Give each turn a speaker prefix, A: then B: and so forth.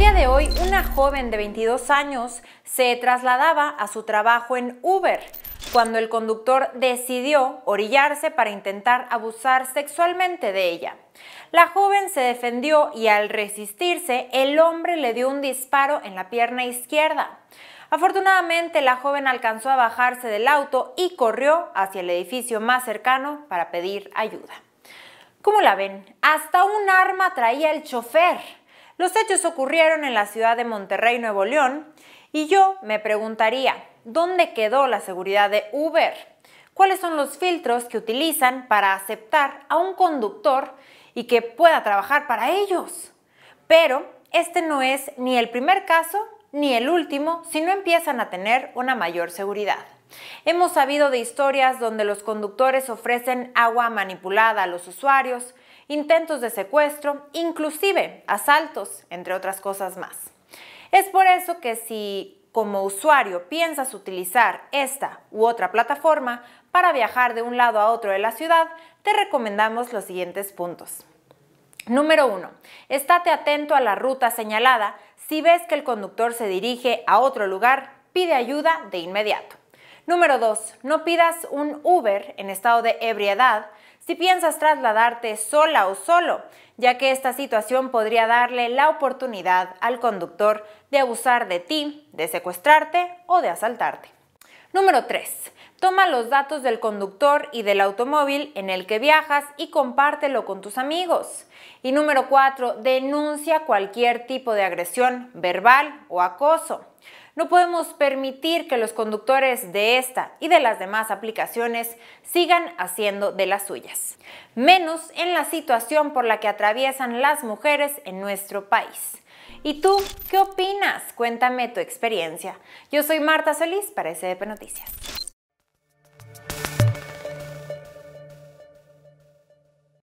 A: día de hoy, una joven de 22 años se trasladaba a su trabajo en Uber cuando el conductor decidió orillarse para intentar abusar sexualmente de ella. La joven se defendió y al resistirse, el hombre le dio un disparo en la pierna izquierda. Afortunadamente, la joven alcanzó a bajarse del auto y corrió hacia el edificio más cercano para pedir ayuda. ¿Cómo la ven? Hasta un arma traía el chofer. Los hechos ocurrieron en la ciudad de Monterrey, Nuevo León, y yo me preguntaría, ¿dónde quedó la seguridad de Uber? ¿Cuáles son los filtros que utilizan para aceptar a un conductor y que pueda trabajar para ellos? Pero este no es ni el primer caso ni el último si no empiezan a tener una mayor seguridad. Hemos sabido de historias donde los conductores ofrecen agua manipulada a los usuarios, intentos de secuestro, inclusive asaltos, entre otras cosas más. Es por eso que si como usuario piensas utilizar esta u otra plataforma para viajar de un lado a otro de la ciudad, te recomendamos los siguientes puntos. Número 1. Estate atento a la ruta señalada. Si ves que el conductor se dirige a otro lugar, pide ayuda de inmediato. Número 2. No pidas un Uber en estado de ebriedad si piensas trasladarte sola o solo, ya que esta situación podría darle la oportunidad al conductor de abusar de ti, de secuestrarte o de asaltarte. Número 3. Toma los datos del conductor y del automóvil en el que viajas y compártelo con tus amigos. Y número 4. Denuncia cualquier tipo de agresión verbal o acoso. No podemos permitir que los conductores de esta y de las demás aplicaciones sigan haciendo de las suyas, menos en la situación por la que atraviesan las mujeres en nuestro país. ¿Y tú qué opinas? Cuéntame tu experiencia. Yo soy Marta Solís para SDP Noticias.